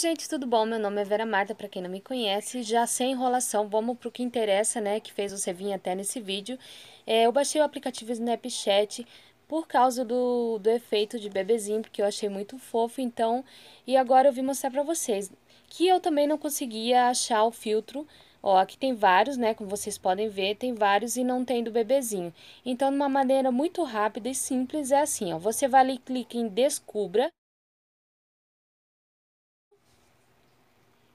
Gente, tudo bom? Meu nome é Vera Marta, para quem não me conhece, já sem enrolação, vamos para o que interessa, né, que fez você vir até nesse vídeo. É, eu baixei o aplicativo Snapchat por causa do, do efeito de bebezinho, porque eu achei muito fofo, então, e agora eu vim mostrar para vocês, que eu também não conseguia achar o filtro, ó, aqui tem vários, né, como vocês podem ver, tem vários e não tem do bebezinho. Então, de uma maneira muito rápida e simples, é assim, ó, você vai ali, clica em descubra,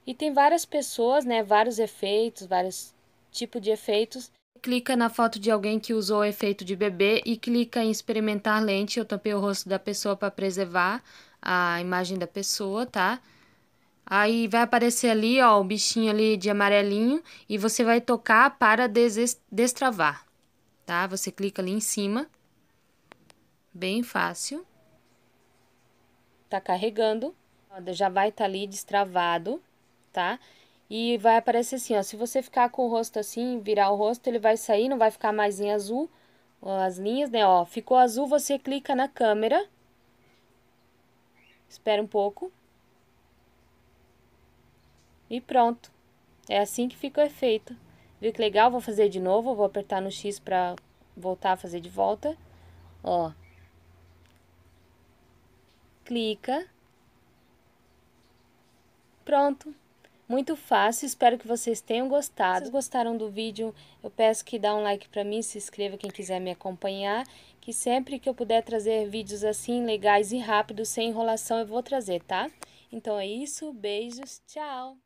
E tem várias pessoas, né? Vários efeitos, vários tipos de efeitos. Clica na foto de alguém que usou o efeito de bebê e clica em experimentar lente. Eu tampei o rosto da pessoa para preservar a imagem da pessoa, tá? Aí vai aparecer ali, ó, o bichinho ali de amarelinho e você vai tocar para destravar, tá? Você clica ali em cima. Bem fácil. Tá carregando. Já vai estar tá ali destravado tá? E vai aparecer assim, ó, se você ficar com o rosto assim, virar o rosto, ele vai sair, não vai ficar mais em azul, as linhas, né, ó, ficou azul, você clica na câmera, espera um pouco, e pronto, é assim que fica o efeito, viu que legal? Vou fazer de novo, vou apertar no X pra voltar a fazer de volta, ó, clica, pronto muito fácil. Espero que vocês tenham gostado. Se vocês gostaram do vídeo, eu peço que dá um like para mim, se inscreva quem quiser me acompanhar, que sempre que eu puder trazer vídeos assim legais e rápidos, sem enrolação, eu vou trazer, tá? Então é isso, beijos, tchau!